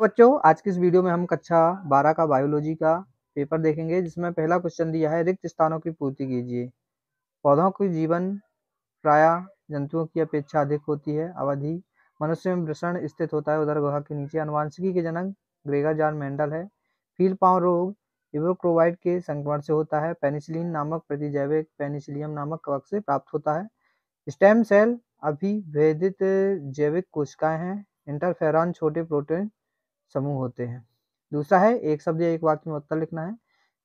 बच्चों आज की इस वीडियो में हम कक्षा बारह का बायोलॉजी का पेपर देखेंगे जिसमें पहला क्वेश्चन दिया है रिक्त स्थानों की पूर्ति कीजिए पौधों की जीवन प्राय जंतुओं की अपेक्षा अधिक होती है अवधि मनुष्य में वृषण स्थित होता है उधर गुहा के नीचे अनुवांशिकी के जनक ग्रेगा जॉन मेंडल है फील पाँव रोग इवोक्रोवाइड के संक्रमण से होता है पेनिसिलिन नामक प्रतिजैविक पेनिसिलियम नामक कवक से प्राप्त होता है स्टेम सेल अभिभेदित जैविक कोशिकाएं हैं इंटरफेरॉन छोटे प्रोटीन समूह होते हैं दूसरा है एक शब्द या एक वाक्य में उत्तर लिखना है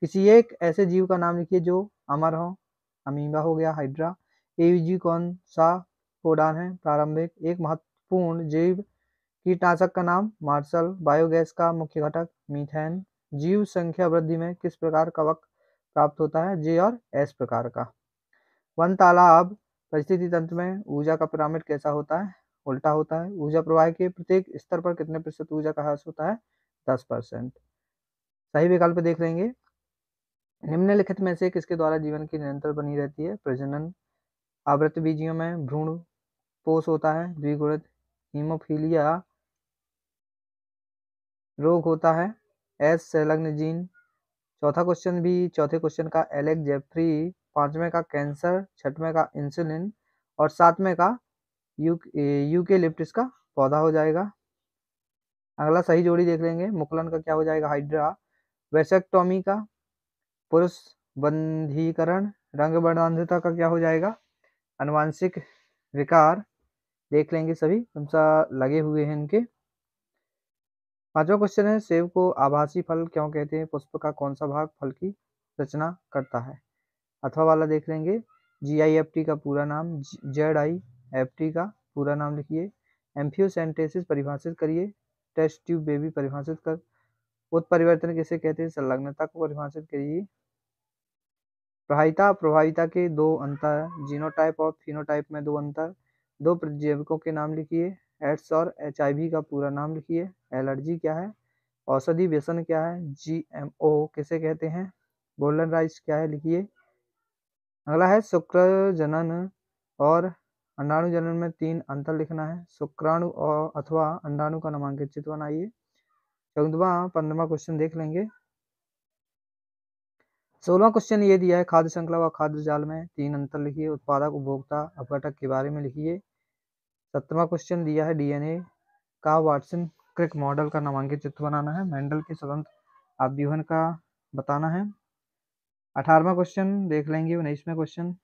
किसी एक ऐसे जीव का नाम लिखिए जो अमर हो अमीबा हो गया हाइड्रा एवीजी कौन सा कोडान है प्रारंभिक एक महत्वपूर्ण जीव कीटनाशक का नाम मार्शल बायोगैस का मुख्य घटक मीथेन जीव संख्या वृद्धि में किस प्रकार का वक्त प्राप्त होता है जे और एस प्रकार का वन तालाब परिस्थिति तंत्र में ऊर्जा का पिरामिड कैसा होता है उल्टा होता है ऊर्जा प्रवाह के प्रत्येक स्तर पर कितने प्रतिशत ऊर्जा का ह्रास होता है दस परसेंट सही विकल्प देख लेंगे निम्नलिखित में से किसके द्वारा जीवन की निरंतर बनी रहती है प्रजनन आवृत बीजियों में भ्रूण पोष होता है द्विगुणित हीमोफीलिया रोग होता है एस संलग्न जीन चौथा क्वेश्चन भी चौथे क्वेश्चन का एलेक्जेफ्री पांचवें का कैंसर छठवें का इंसुलिन और सातवें का यू के लिप्टिस का पौधा हो जाएगा अगला सही जोड़ी देख लेंगे मुकलन का क्या हो जाएगा हाइड्रा वेसेक्टोमी का पुरुष बंधीकरण रंग बंधता का क्या हो जाएगा अनुवांशिक विकार देख लेंगे सभी तुमसा लगे हुए हैं इनके पांचवा क्वेश्चन है सेब को आभासी फल क्यों कहते हैं पुष्प का कौन सा भाग फल की रचना करता है अथवा वाला देख लेंगे जी का पूरा नाम जेड आई एप्टी का पूरा नाम लिखिए एम्फियोसेंटेसिस परिभाषित करिए टेस्ट ट्यूब बेबी परिभाषित कर उत्परिवर्तन किसे कहते हैं संलग्नता को परिभाषित करिए प्रभाविता प्रभाविता के दो अंतर जीनोटाइप और फिनोटाइप में दो अंतर दो प्रजीवकों के नाम लिखिए एड्स और एच का पूरा नाम लिखिए एलर्जी क्या है औषधि व्यसन क्या है जी एम ओ किसे कहते हैं गोल्डन राइस क्या है लिखिए अगला है शुक्र जनन और अंडाणु जनन में तीन अंतर लिखना है शुक्राणु और अथवा अंडाणु का नामांकित चित्र बनाइए चौदवा पंद्रवा क्वेश्चन देख लेंगे सोलवा क्वेश्चन ये दिया है खाद्य श्रृंखला व खाद्य जाल में तीन अंतर लिखिए उत्पादक उपभोक्ता अपघटक के बारे में लिखिए सत्रवा क्वेश्चन दिया है डीएनए का वाटसन क्रिक मॉडल का नामांकित चित्र बनाना है मेंडल के स्वतंत्र अभ्यूहन का बताना है अठारवा क्वेश्चन देख लेंगे उन्नीसवें क्वेश्चन